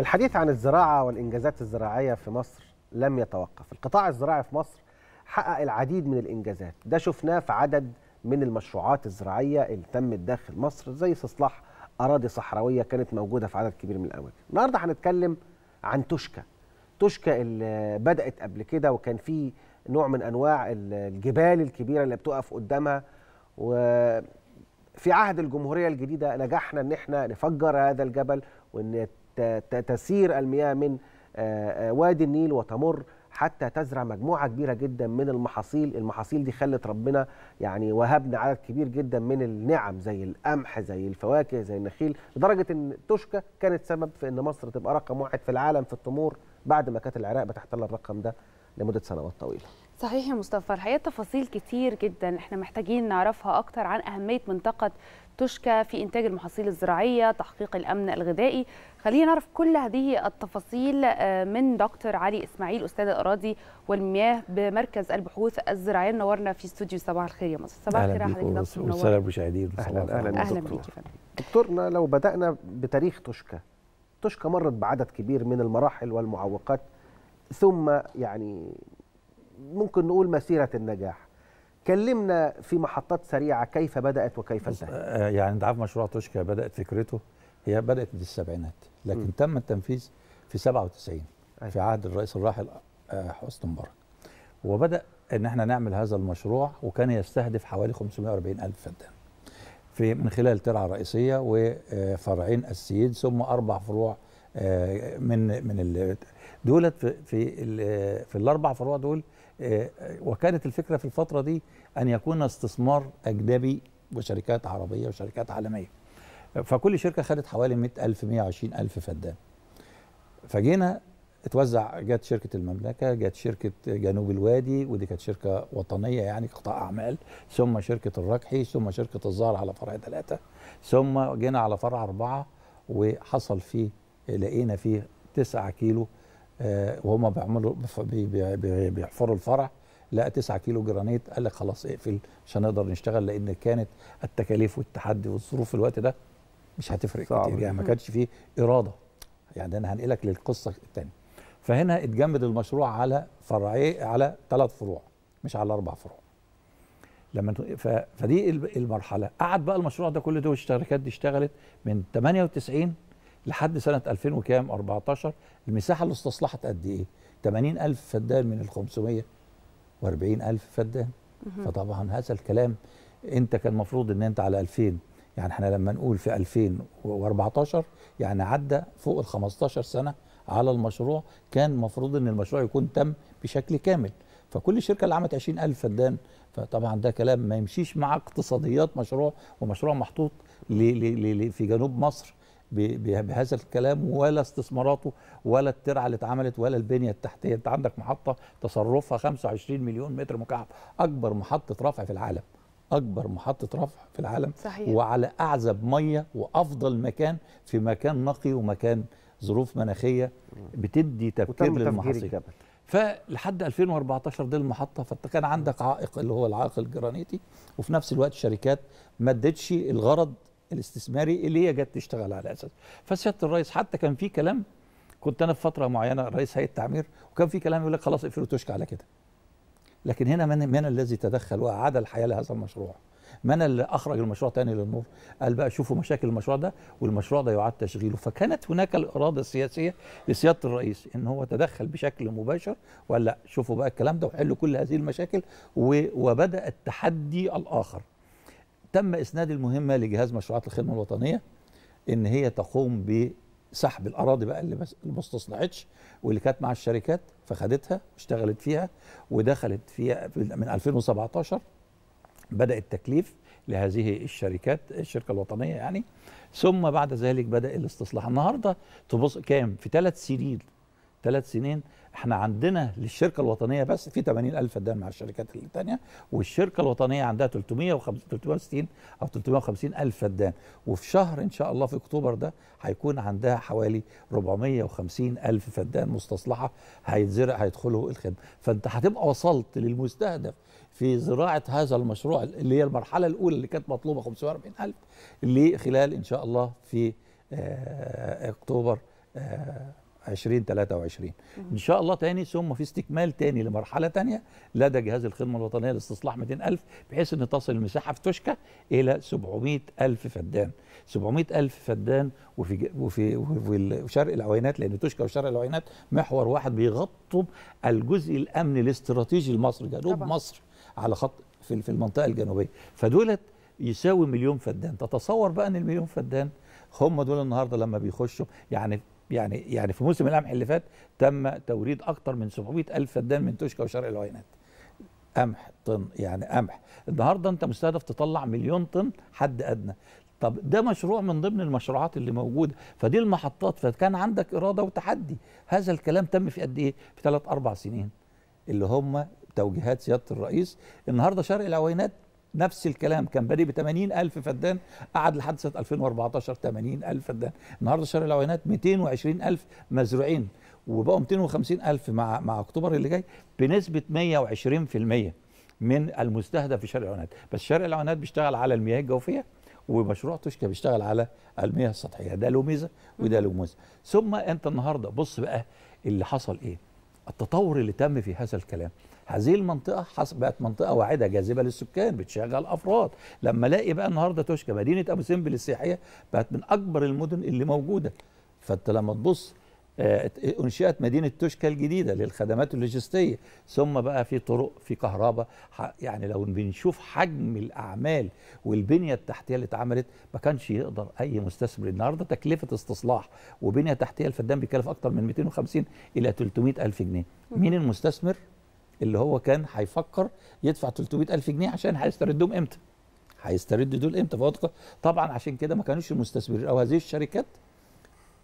الحديث عن الزراعة والإنجازات الزراعية في مصر لم يتوقف القطاع الزراعي في مصر حقق العديد من الإنجازات ده شفناه في عدد من المشروعات الزراعية اللي تمت داخل مصر زي استصلاح أراضي صحراوية كانت موجودة في عدد كبير من الأماكن النهاردة هنتكلم عن توشكا توشكا اللي بدأت قبل كده وكان في نوع من أنواع الجبال الكبيرة اللي بتقف قدامها وفي عهد الجمهورية الجديدة نجحنا أن احنا نفجر هذا الجبل وأن تسير المياه من آه، آه، وادي النيل وتمر حتى تزرع مجموعه كبيره جدا من المحاصيل، المحاصيل دي خلت ربنا يعني وهبنا عدد كبير جدا من النعم زي القمح زي الفواكه زي النخيل، لدرجه ان توشكا كانت سبب في ان مصر تبقى رقم واحد في العالم في التمور بعد ما كانت العراق بتحتل الرقم ده لمده سنوات طويله. صحيح يا مصطفى الحقيقه تفاصيل كتير جدا احنا محتاجين نعرفها اكتر عن اهميه منطقه تشكى في إنتاج المحاصيل الزراعية تحقيق الأمن الغذائي خلينا نعرف كل هذه التفاصيل آه، من دكتور علي إسماعيل أستاذ الأراضي والمياه بمركز البحوث الزراعية نورنا في استوديو صباح الخير يا مصر صباح الخير أهلا بك اهلا المشاهدين أهلا أهلا, أهلا دكتور دكتورنا لو بدأنا بتاريخ تشكى تشكى مرت بعدد كبير من المراحل والمعوقات ثم يعني ممكن نقول مسيرة النجاح كلمنا في محطات سريعه كيف بدات وكيف انتهت آه، يعني انت عارف مشروع توشكا بدات فكرته هي بدات في السبعينات لكن م. تم التنفيذ في 97 أي. أيوة. في عهد الرئيس الراحل آه، حسني مبارك وبدا ان احنا نعمل هذا المشروع وكان يستهدف حوالي 540 الف فدان في من خلال ترعه رئيسيه وفرعين اساسيين ثم اربع فروع آه، من من دولت في في الاربع فروع دول آه، وكانت الفكره في الفتره دي ان يكون استثمار اجنبي وشركات عربيه وشركات عالميه فكل شركه خدت حوالي 100000 120000 فدان فجينا اتوزع جت شركه المملكه جت شركه جنوب الوادي ودي كانت شركه وطنيه يعني قطاع اعمال ثم شركه الركحي ثم شركه الزهر على فرع ثلاثه ثم جينا على فرع اربعه وحصل فيه لقينا فيه 9 كيلو آه، وهم بيعملوا بيحفروا الفرع لقى 9 كيلو جرانيت قال لك خلاص اقفل مش هنقدر نشتغل لان كانت التكاليف والتحدي والظروف في الوقت ده مش هتفرق صعب. كتير يعني ما كانش فيه اراده يعني انا هنقلك للقصه الثانيه فهنا اتجمد المشروع على فرعيه على ثلاث فروع مش على اربع فروع لما ف... فدي المرحله قعد بقى المشروع ده كل ده والشركات دي اشتغلت من 98 لحد سنه 2000 وكام 14 المساحه اللي استصلحت قد ايه 80000 فدان من ال 540000 فدان فطبعا هذا الكلام انت كان المفروض ان انت على 2000 يعني احنا لما نقول في 2014 يعني عدى فوق ال 15 سنه على المشروع كان المفروض ان المشروع يكون تم بشكل كامل فكل شركه اللي عملت 20000 فدان فطبعا ده كلام ما يمشيش مع اقتصاديات مشروع ومشروع محطوط في جنوب مصر بهذا الكلام ولا استثماراته ولا الترعه اللي اتعملت ولا البنيه التحتيه انت عندك محطه تصرفها 25 مليون متر مكعب اكبر محطه رفع في العالم اكبر محطه رفع في العالم صحيح. وعلى اعزب ميه وافضل مكان في مكان نقي ومكان ظروف مناخيه بتدي تفكير للمحاصيل فلحد 2014 دي المحطه فانت كان عندك عائق اللي هو العائق الجرانيتي وفي نفس الوقت الشركات ما ادتش الغرض الاستثماري اللي هي جت تشتغل على اساس فسياده الرئيس حتى كان في كلام كنت انا في فتره معينه رئيس هيئه التعمير وكان في كلام يقول لك خلاص اقفلوا توشك على كده لكن هنا من من الذي تدخل واعاد الحياه لهذا المشروع من اللي اخرج المشروع تاني للنور قال بقى شوفوا مشاكل المشروع ده والمشروع ده يعاد تشغيله فكانت هناك الاراده السياسيه لسياده الرئيس ان هو تدخل بشكل مباشر ولا شوفوا بقى الكلام ده وحلوا كل هذه المشاكل وبدا التحدي الاخر تم اسناد المهمه لجهاز مشروعات الخدمه الوطنيه ان هي تقوم بسحب الاراضي بقى اللي ما استصلحتش واللي كانت مع الشركات فخدتها واشتغلت فيها ودخلت فيها من 2017 بدا التكليف لهذه الشركات الشركه الوطنيه يعني ثم بعد ذلك بدا الاستصلاح النهارده تبص كام في ثلاث سنين ثلاث سنين احنا عندنا للشركه الوطنيه بس في 80000 فدان مع الشركات الثانيه والشركه الوطنيه عندها 360 او 350 الف فدان وفي شهر ان شاء الله في اكتوبر ده هيكون عندها حوالي 450 الف فدان مستصلحه هيتزرع هيدخلوا الخدمه فانت هتبقى وصلت للمستهدف في زراعه هذا المشروع اللي هي المرحله الاولى اللي كانت مطلوبه 45 الف اللي خلال ان شاء الله في آه، اكتوبر آه، 2023 ان شاء الله تاني ثم في استكمال تاني لمرحله تانيه لدى جهاز الخدمه الوطنيه لاستصلاح 200000 بحيث ان تصل المساحه في توشكا الى 700000 فدان 700000 فدان وفي وفي وفي شرق العوينات لان توشكا وشرق العوينات محور واحد بيغطوا الجزء الامني الاستراتيجي لمصر جنوب طبعا. مصر على خط في في المنطقه الجنوبيه فدولت يساوي مليون فدان تتصور بقى ان المليون فدان هم دول النهارده لما بيخشوا يعني يعني يعني في موسم القمح اللي فات تم توريد اكثر من 700 الف فدان من توشكا وشرق العوينات قمح طن يعني قمح النهارده انت مستهدف تطلع مليون طن حد ادنى طب ده مشروع من ضمن المشروعات اللي موجوده فدي المحطات فكان عندك اراده وتحدي هذا الكلام تم في قد ايه في ثلاث اربع سنين اللي هم توجيهات سياده الرئيس النهارده شرق العوينات نفس الكلام كان بادئ ب 80000 فدان قعد لحد سنه 2014 80000 فدان النهارده شارع العوينات 220000 مزروعين وبقوا 250000 مع مع اكتوبر اللي جاي بنسبه 120% من المستهدف في شرق العوينات بس شرق العوينات بيشتغل على المياه الجوفيه ومشروع توشكا بيشتغل على المياه السطحيه ده له ميزه وده له ميزه ثم انت النهارده بص بقى اللي حصل ايه التطور اللي تم في هذا الكلام هذه المنطقه بقت منطقه واعده جاذبه للسكان بتشغل افراد لما الاقي بقى النهارده توشكا مدينه ابو سمبل السياحيه بقت من اكبر المدن اللي موجوده فانت لما تبص آه، انشئت مدينه توشكا الجديده للخدمات اللوجستيه ثم بقى في طرق في كهرباء يعني لو بنشوف حجم الاعمال والبنيه التحتيه اللي اتعملت ما كانش يقدر اي مستثمر النهارده تكلفه استصلاح وبنيه تحتيه الفدان بيكلف اكتر من 250 الى 300 الف جنيه مين المستثمر اللي هو كان هيفكر يدفع 300000 جنيه عشان هيستردهم امتى هيسترد دول امتى فهو طبعا عشان كده ما كانوش المستثمرين او هذه الشركات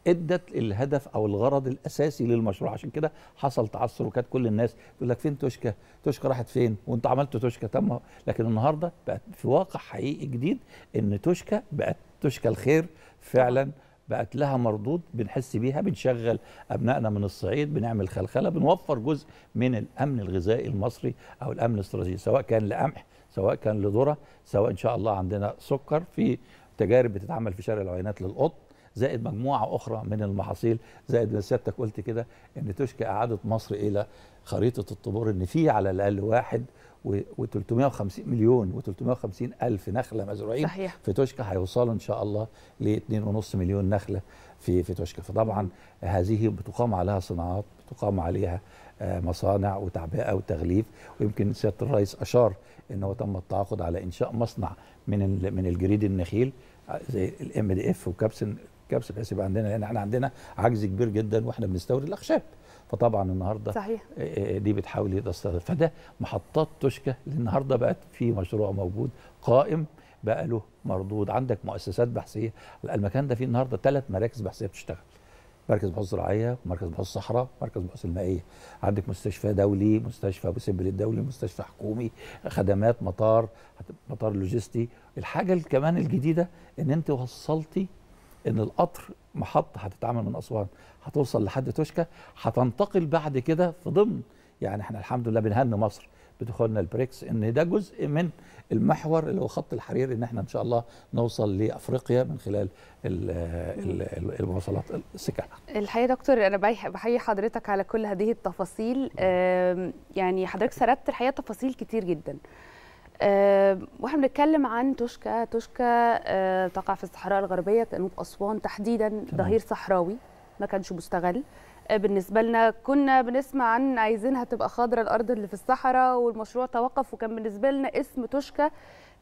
ادت الهدف او الغرض الاساسي للمشروع عشان كده حصل تعثر وكانت كل الناس يقول لك فين توشكا توشكا راحت فين وانت عملت توشكا تم لكن النهارده بقت في واقع حقيقي جديد ان توشكا بقت توشكا الخير فعلا بقت لها مردود بنحس بيها بنشغل ابنائنا من الصعيد بنعمل خلخله بنوفر جزء من الامن الغذائي المصري او الامن الاستراتيجي سواء كان لقمح سواء كان لذره سواء ان شاء الله عندنا سكر في تجارب بتتعمل في شارع العينات للقط زائد مجموعه اخرى من المحاصيل زائد ما سيادتك قلت كده ان تشكي اعاده مصر الى خريطه الطبور ان في على الاقل واحد و350 مليون و350 الف نخله مزروعين صحيح. في توشكا هيوصلوا ان شاء الله ل 2.5 مليون نخله في في توشكا فطبعا هذه بتقام عليها صناعات بتقام عليها آه، مصانع وتعبئه وتغليف ويمكن سياده الرئيس اشار ان هو تم التعاقد على انشاء مصنع من من الجريد النخيل آه، زي الام دي اف وكابسن كبس بحيث يبقى عندنا لان احنا عندنا عجز كبير جدا واحنا بنستورد الاخشاب فطبعا النهارده صحيح آه، آه، آه، دي بتحاول تستغل فده محطات تشكى النهارده بقت في مشروع موجود قائم بقى له مردود عندك مؤسسات بحثيه المكان ده فيه النهارده ثلاث مراكز بحثيه بتشتغل مركز بحوث زراعيه ومركز بحوث صحراء ومركز بحوث المائيه عندك مستشفى دولي مستشفى ابو سمبل الدولي مستشفى حكومي خدمات مطار مطار لوجستي الحاجه كمان الجديده ان انت وصلتي ان القطر محطه هتتعمل من اسوان هتوصل لحد توشكا هتنتقل بعد كده في ضمن يعني احنا الحمد لله بنهني مصر بدخولنا البريكس ان ده جزء من المحور اللي هو خط الحرير ان احنا ان شاء الله نوصل لافريقيا من خلال المواصلات السكه. الحقيقه دكتور انا بحيي حضرتك على كل هذه التفاصيل يعني حضرتك سردت الحقيقه تفاصيل كتير جدا. أه واحنا بنتكلم عن توشكا توشكا أه تقع في الصحراء الغربيه جنوب اسوان تحديدا ظهير صحراوي ما كانش مستغل أه بالنسبه لنا كنا بنسمع عن عايزينها تبقى خضرة الارض اللي في الصحراء والمشروع توقف وكان بالنسبه لنا اسم توشكا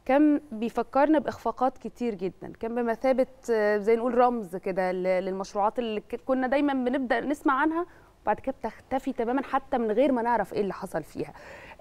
كان بيفكرنا باخفاقات كتير جدا كان بمثابه آه، زي نقول رمز كده للمشروعات اللي كنا دايما بنبدا نسمع عنها وبعد كده بتختفي تماما حتى من غير ما نعرف ايه اللي حصل فيها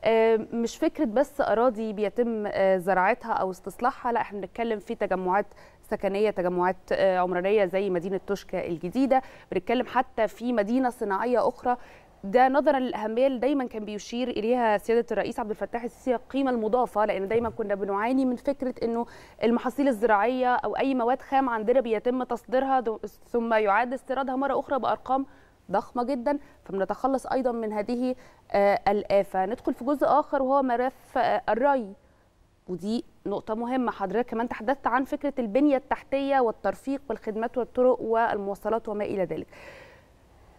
آه، مش فكره بس اراضي بيتم آه، زراعتها او استصلاحها لا احنا بنتكلم في تجمعات سكنيه تجمعات آه، عمرانيه زي مدينه توشكا الجديده بنتكلم حتى في مدينه صناعيه اخرى ده نظرا للاهميه اللي دايما كان بيشير اليها سياده الرئيس عبد الفتاح السيسي القيمه المضافه لان دايما كنا بنعاني من فكره انه المحاصيل الزراعيه او اي مواد خام عندنا بيتم تصديرها ثم يعاد استيرادها مره اخرى بارقام ضخمه جدا فبنتخلص ايضا من هذه آه، الافه ندخل في جزء اخر وهو ملف آه، الري ودي نقطة مهمة حضرتك كمان تحدثت عن فكرة البنية التحتية والترفيق والخدمات والطرق والمواصلات وما إلى ذلك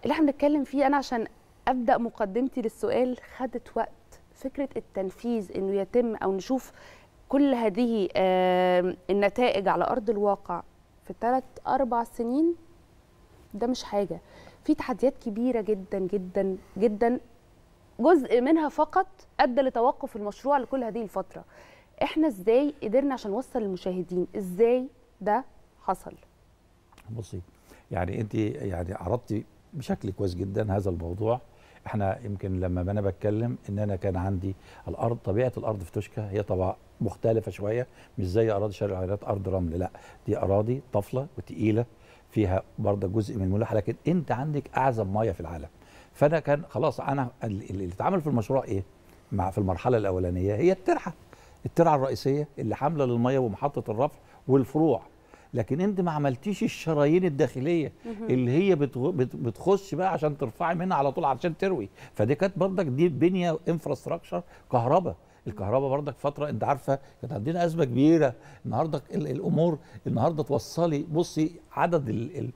اللي احنا بنتكلم فيه أنا عشان أبدأ مقدمتي للسؤال خدت وقت فكرة التنفيذ أنه يتم أو نشوف كل هذه آه، النتائج على أرض الواقع في ثلاث أربع سنين ده مش حاجة في تحديات كبيره جدا جدا جدا جزء منها فقط ادى لتوقف المشروع لكل هذه الفتره احنا ازاي قدرنا عشان نوصل للمشاهدين ازاي ده حصل بصي يعني انت يعني عرضتي بشكل كويس جدا هذا الموضوع احنا يمكن لما انا بتكلم ان انا كان عندي الارض طبيعه الارض في توشكا هي طبعا مختلفه شويه مش زي اراضي شارع العائلات ارض رمل لا دي اراضي طفله وتقيله فيها برضه جزء من الملاحه لكن انت عندك اعزب ميه في العالم فانا كان خلاص انا اللي اتعمل في المشروع ايه مع في المرحله الاولانيه هي الترعه الترعه الرئيسيه اللي حامله للميه ومحطه الرفع والفروع لكن انت ما عملتيش الشرايين الداخليه اللي هي بتخش بقى عشان ترفعي منها على طول عشان تروي فدي كانت برضك دي بنيه انفراستراكشر كهرباء الكهرباء برضك فتره انت عارفه كانت عندنا ازمه كبيره النهارده الامور النهارده توصلي بصي عدد ال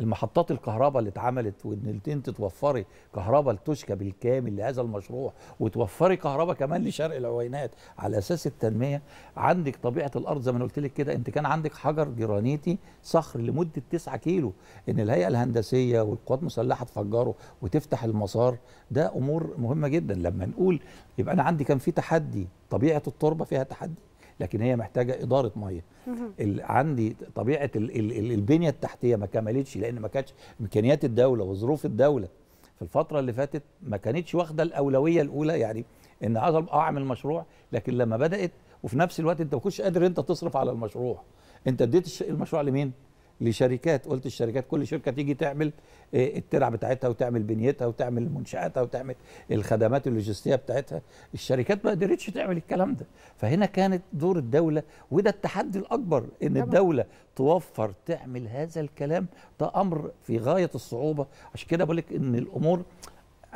المحطات الكهرباء اللي اتعملت وان انت توفري كهرباء لتوشكا بالكامل لهذا المشروع وتوفري كهرباء كمان لشرق العوينات على اساس التنميه عندك طبيعه الارض زي ما انا قلت لك كده انت كان عندك حجر جرانيتي صخر لمده 9 كيلو ان الهيئه الهندسيه والقوات المسلحه تفجره وتفتح المسار ده امور مهمه جدا لما نقول يبقى انا عندي كان في تحدي طبيعه التربه فيها تحدي لكن هي محتاجه اداره ميه عندي طبيعه ال ال البنيه التحتيه ما كملتش لان ما كانتش امكانيات الدوله وظروف الدوله في الفتره اللي فاتت ما كانتش واخده الاولويه الاولى يعني ان اعمل مشروع لكن لما بدات وفي نفس الوقت انت ما كنتش قادر انت تصرف على المشروع انت اديت المشروع لمين لشركات قلت الشركات كل شركه تيجي تعمل آه، الترع بتاعتها وتعمل بنيتها وتعمل منشاتها وتعمل الخدمات اللوجستيه بتاعتها الشركات ما قدرتش تعمل الكلام ده فهنا كانت دور الدوله وده التحدي الاكبر ان طبعا. الدوله توفر تعمل هذا الكلام ده امر في غايه الصعوبه عشان كده بقول لك ان الامور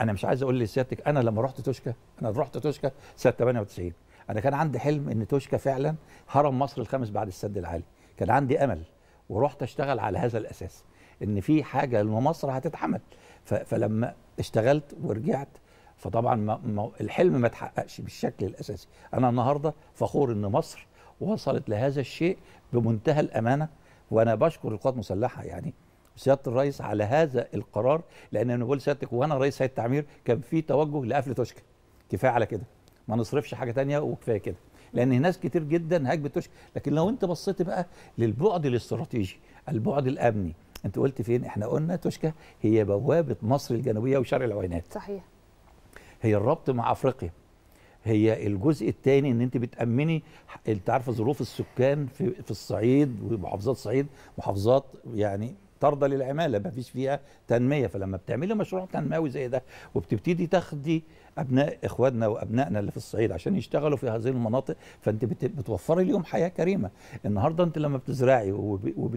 انا مش عايز اقول لسيادتك انا لما رحت توشكا انا رحت توشكا سنه 98 انا كان عندي حلم ان توشكا فعلا هرم مصر الخامس بعد السد العالي كان عندي امل ورحت اشتغل على هذا الاساس ان في حاجه لمصر هتتعمل فلما اشتغلت ورجعت فطبعا ما الحلم ما اتحققش بالشكل الاساسي انا النهارده فخور ان مصر وصلت لهذا الشيء بمنتهى الامانه وانا بشكر القوات المسلحه يعني سياده الرئيس على هذا القرار لان انا بقول سيادتك وانا رئيس هيئه التعمير كان في توجه لقفل توشكا كفايه على كده ما نصرفش حاجه تانية وكفايه كده لان ناس كتير جدا هاجمت وشك لكن لو انت بصيت بقى للبعد الاستراتيجي البعد الامني انت قلت فين احنا قلنا توشكا هي بوابه مصر الجنوبيه وشرق العوينات صحيح هي الربط مع افريقيا هي الجزء الثاني ان انت بتامني انت عارفه ظروف السكان في في الصعيد ومحافظات الصعيد محافظات يعني طردة للعمالة ما فيش فيها تنمية فلما بتعملي مشروع تنموي زي ده وبتبتدي تاخدي أبناء إخواتنا وأبنائنا اللي في الصعيد عشان يشتغلوا في هذه المناطق فأنت بتوفري لهم حياة كريمة النهاردة أنت لما بتزرعي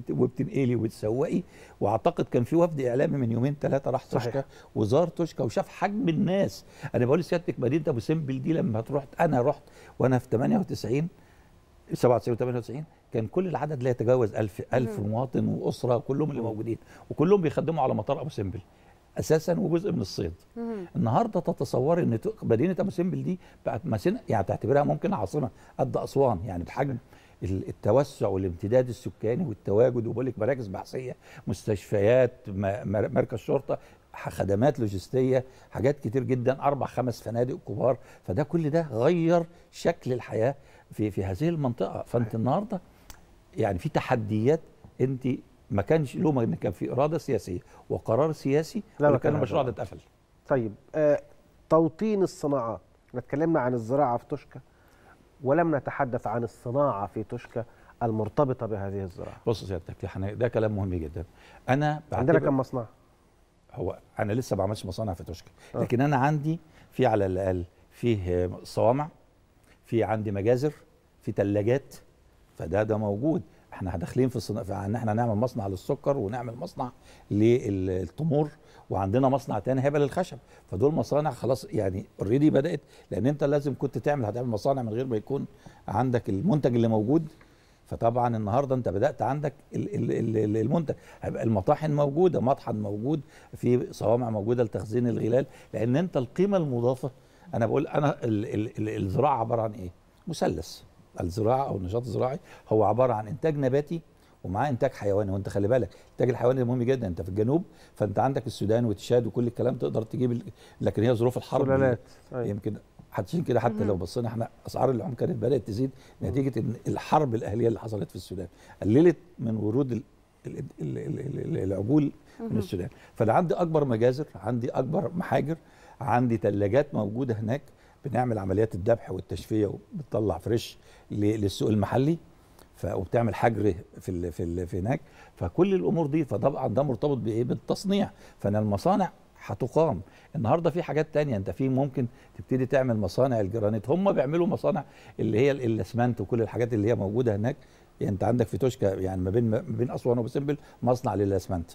وبتنقلي وبتسوقي وأعتقد كان في وفد إعلامي من يومين ثلاثة راح توشكا وزار توشكا وشاف حجم الناس أنا بقول لسيادتك مدينة أبو سمبل دي لما تروح أنا رحت وأنا في 98 97 98 كان كل العدد لا يتجاوز 1000 1000 مواطن واسره كلهم اللي موجودين وكلهم بيخدموا على مطار ابو سمبل اساسا وجزء من الصيد النهارده تتصور ان مدينه ابو سمبل دي بقت يعني تعتبرها ممكن عاصمه قد اسوان يعني بحجم التوسع والامتداد السكاني والتواجد وبقول لك مراكز بحثيه مستشفيات مركز شرطه خدمات لوجستيه حاجات كتير جدا اربع خمس فنادق كبار فده كل ده غير شكل الحياه في في هذه المنطقه فانت النهارده يعني في تحديات انت ما كانش لوم ان كان في اراده سياسيه وقرار سياسي لا كان المشروع ده اتقفل طيب آه توطين الصناعات احنا اتكلمنا عن الزراعه في توشكا ولم نتحدث عن الصناعه في توشكا المرتبطه بهذه الزراعه بص سيادتك ده كلام مهم جدا انا عندنا كم مصنع هو انا لسه ما عملتش مصانع في توشكا آه. لكن انا عندي في على الاقل فيه صوامع في عندي مجازر في ثلاجات فده ده موجود احنا داخلين في الصناعة ان احنا نعمل مصنع للسكر ونعمل مصنع للتمور وعندنا مصنع تاني هبل للخشب فدول مصانع خلاص يعني اوريدي بدات لان انت لازم كنت تعمل هتعمل مصانع من غير ما يكون عندك المنتج اللي موجود فطبعا النهارده انت بدات عندك المنتج هيبقى المطاحن موجوده مطحن موجود في صوامع موجوده لتخزين الغلال لان انت القيمه المضافه انا بقول انا الزراعه عباره عن ايه مثلث الزراعه او النشاط الزراعي هو عباره عن انتاج نباتي ومعاه انتاج حيواني وانت خلي بالك الانتاج الحيواني مهم جدا انت في الجنوب فانت عندك السودان وتشاد وكل الكلام تقدر تجيب ال... لكن هي ظروف الحرب سلالات أيوة. طيب. يمكن عشان كده حتى لو بصينا احنا اسعار اللحوم كانت بدات تزيد نتيجه ان الحرب الاهليه اللي حصلت في السودان قللت من ورود ال... ال... ال... ال... العجول من السودان فانا عندي اكبر مجازر عندي اكبر محاجر عندي ثلاجات موجوده هناك بنعمل عمليات الذبح والتشفيه وبتطلع فريش للسوق المحلي وبتعمل حجر في ال في, ال في هناك فكل الامور دي فطبعا ده مرتبط بايه بالتصنيع فانا المصانع هتقام النهارده في حاجات تانية انت في ممكن تبتدي تعمل مصانع الجرانيت هم بيعملوا مصانع اللي هي الاسمنت وكل الحاجات اللي هي موجوده هناك يعني انت عندك في توشكا يعني ما بين ما بين اسوان وبسمبل مصنع للاسمنت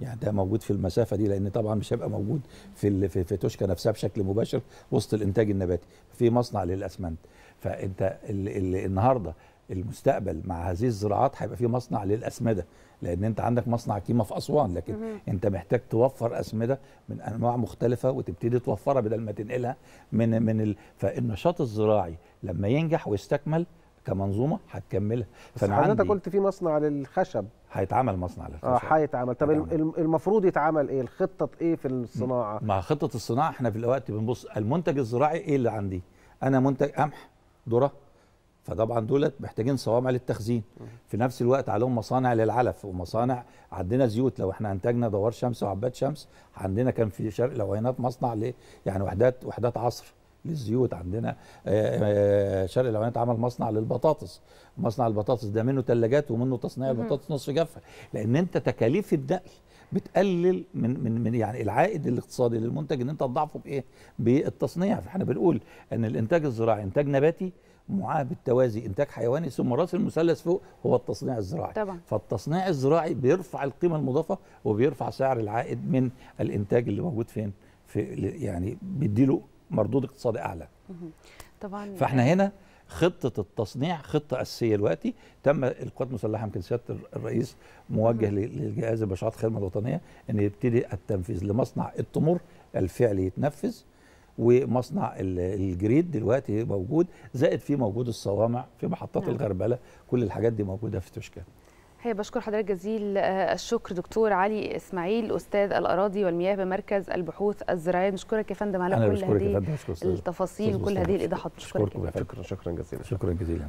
يعني ده موجود في المسافه دي لان طبعا مش هيبقى موجود في في, في توشكا نفسها بشكل مباشر وسط الانتاج النباتي في مصنع للاسمنت فانت ال ال النهارده المستقبل مع هذه الزراعات هيبقى في مصنع للاسمده لان انت عندك مصنع كيما في اسوان لكن مم. انت محتاج توفر اسمده من انواع مختلفه وتبتدي توفرها بدل ما تنقلها من من ال... فالنشاط الزراعي لما ينجح ويستكمل كمنظومه هتكملها فانا حضرتك قلت في مصنع للخشب هيتعمل مصنع للخشب اه هيتعمل طب هيتعمل. المفروض يتعمل ايه الخطه ايه في الصناعه مع خطه الصناعه احنا في الوقت بنبص المنتج الزراعي ايه اللي عندي انا منتج قمح ذره فطبعا دولت محتاجين صوامع للتخزين في نفس الوقت عليهم مصانع للعلف ومصانع عندنا زيوت لو احنا انتجنا دوار شمس وعباد شمس عندنا كان في شرق لو هنا مصنع ل يعني وحدات وحدات عصر للزيوت عندنا آه، آه، شرق الاولاني عمل مصنع للبطاطس مصنع البطاطس ده منه ثلاجات ومنه تصنيع البطاطس نصف جافه لان انت تكاليف النقل بتقلل من من من يعني العائد الاقتصادي للمنتج ان انت تضعفه بايه؟ بالتصنيع فاحنا بنقول ان الانتاج الزراعي انتاج نباتي معاه بالتوازي انتاج حيواني ثم راس المثلث فوق هو التصنيع الزراعي طبعا. فالتصنيع الزراعي بيرفع القيمه المضافه وبيرفع سعر العائد من الانتاج اللي موجود فين في يعني بيديله مردود اقتصادي اعلى طبعا فاحنا هنا خطه التصنيع خطه اساسيه دلوقتي تم القوات المسلحه يمكن سياده الرئيس موجه للجهاز البشرات الخدمه الوطنيه ان يبتدي التنفيذ لمصنع التمر الفعلي يتنفذ ومصنع الجريد دلوقتي موجود زائد في موجود الصوامع في محطات نعم. الغربله كل الحاجات دي موجوده في تشكيل هي بشكر حضرتك جزيل آه، الشكر دكتور علي اسماعيل استاذ الاراضي والمياه بمركز البحوث الزراعيه بشكرك يا فندم على كل هذه التفاصيل وكل هذه الايضاحات شكرا شكرا جزيلا شكرا جزيلا